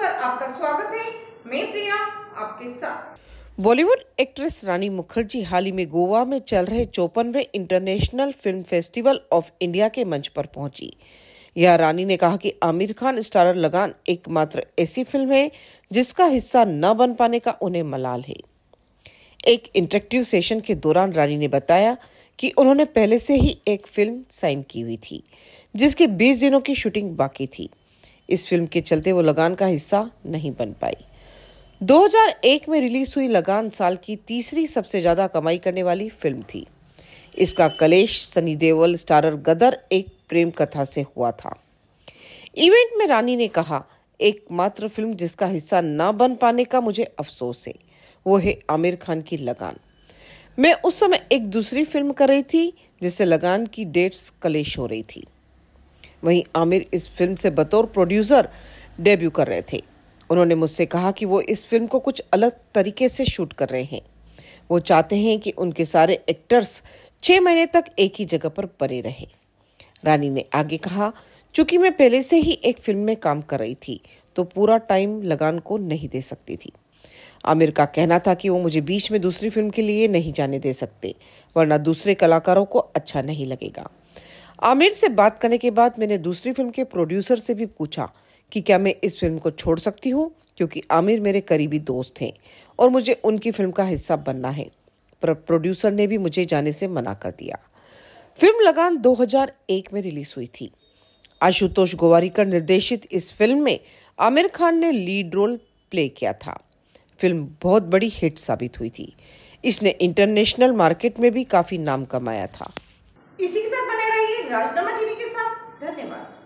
पर आपका स्वागत है मैं प्रिया आपके साथ बॉलीवुड एक्ट्रेस रानी मुखर्जी हाल ही में गोवा में चल रहे चौपनवे international film festival of India के मंच पर पहुंची यह रानी ने कहा कि आमिर खान स्टारर लगान एकमात्र ऐसी फिल्म है जिसका हिस्सा न बन पाने का उन्हें मलाल है एक इंटरेक्टिव सेशन के दौरान रानी ने बताया कि उन्होंने पहले से ही एक फिल्म साइन की हुई थी जिसकी 20 दिनों की शूटिंग बाकी थी इस फिल्म के चलते वो लगान का हिस्सा नहीं बन पाई 2001 में रिलीज हुई लगान साल की तीसरी सबसे ज़्यादा कमाई करने वाली फिल्म थी इसका कलेश सनी देओल स्टारर गदर एक प्रेम कथा से हुआ था इवेंट में रानी ने कहा एकमात्र फिल्म जिसका हिस्सा ना बन पाने का मुझे अफसोस है वो है आमिर खान की लगान मैं उस समय एक दूसरी फिल्म कर रही थी जिससे लगान की डेट्स कलेश हो रही थी वहीं आमिर इस फिल्म से बतौर प्रोड्यूसर डेब्यू कर रहे थे उन्होंने मुझसे कहा कि वो इस फिल्म को कुछ अलग तरीके से शूट कर रहे हैं वो चाहते हैं कि उनके सारे एक्टर्स छः महीने तक एक ही जगह पर बने रहे रानी ने आगे कहा चूंकि मैं पहले से ही एक फिल्म में काम कर रही थी तो पूरा टाइम लगान को नहीं दे सकती थी आमिर का कहना था कि वो मुझे बीच में दूसरी फिल्म के लिए नहीं जाने दे सकते वरना दूसरे कलाकारों को अच्छा नहीं लगेगा आमिर से बात करने के बाद मैंने दूसरी फिल्म के प्रोड्यूसर से भी पूछा कि क्या मैं इस फिल्म को छोड़ सकती हूँ क्योंकि आमिर मेरे करीबी दोस्त हैं और मुझे उनकी फिल्म का हिस्सा बनना है पर प्रोड्यूसर ने भी मुझे जाने से मना कर दिया फिल्म लगान 2001 में रिलीज हुई थी आशुतोष गोवारीकर निर्देशित इस फिल्म में आमिर खान ने लीड रोल प्ले किया था फिल्म बहुत बड़ी हिट साबित हुई थी इसने इंटरनेशनल मार्केट में भी काफ़ी नाम कमाया था बने रहिए राजनामा टीवी के साथ धन्यवाद